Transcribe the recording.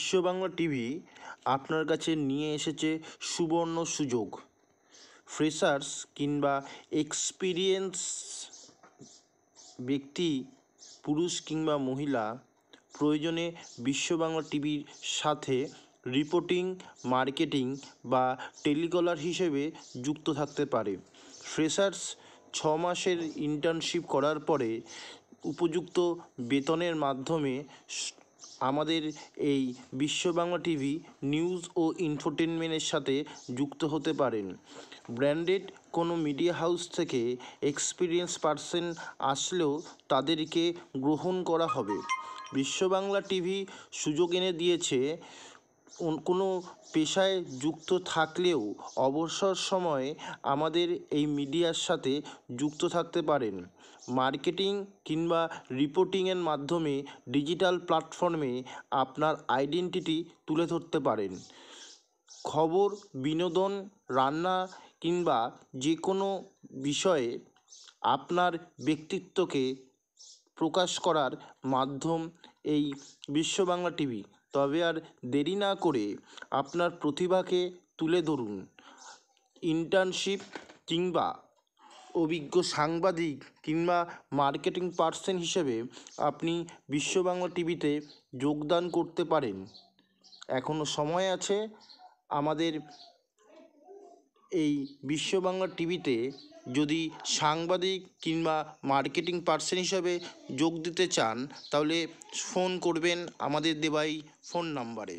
বিশ্ববাংলা TV আপনার কাছে নিয়ে এসেছে সুবর্ণ সুযোগ ফ্রেশার্স কিংবা এক্সপিরিয়েন্স ব্যক্তি পুরুষ কিংবা মহিলা প্রয়োজনে বিশ্ববাংলা টিভির সাথে রিপোর্টিং মার্কেটিং বা টেলিকলার হিসেবে যুক্ত থাকতে পারে ফ্রেশার্স ছ মাসের ইন্টার্নশিপ করার পরে উপযুক্ত বেতনের মাধ্যমে আমাদের এই বিশ্ব বাংলা টিভি নিউজ ও ইনফোটেনমেন্টের সাথে যুক্ত হতে পারেন ব্র্যান্ডেড কোনো মিডিয়া হাউস থেকে এক্সপিরিয়েন্স পার্সন আসলেও তাদেরকে গ্রহণ করা হবে বিশ্ব বাংলা টিভি সুযোগ এনে দিয়েছে কোনো পেশায় যুক্ত থাকলেও অবসর সময়ে আমাদের এই মিডিয়ার সাথে যুক্ত থাকতে পারেন মার্কেটিং কিংবা রিপোর্টিংয়ের মাধ্যমে ডিজিটাল প্ল্যাটফর্মে আপনার আইডেন্টিটি তুলে ধরতে পারেন খবর বিনোদন রান্না কিংবা যে কোনো বিষয়ে আপনার ব্যক্তিত্বকে প্রকাশ করার মাধ্যম এই বিশ্ব বাংলা টিভি তবে আর দেরি না করে আপনার প্রতিভাকে তুলে ধরুন ইন্টার্নশিপ কিংবা অভিজ্ঞ সাংবাদিক কিংবা মার্কেটিং পার্সন হিসেবে আপনি বিশ্ববাংলা টিভিতে যোগদান করতে পারেন এখনও সময় আছে আমাদের এই বিশ্ববাংলা টিভিতে যদি সাংবাদিক কিংবা মার্কেটিং পার্সন হিসাবে যোগ দিতে চান তাহলে ফোন করবেন আমাদের দেওয়া এই ফোন নাম্বারে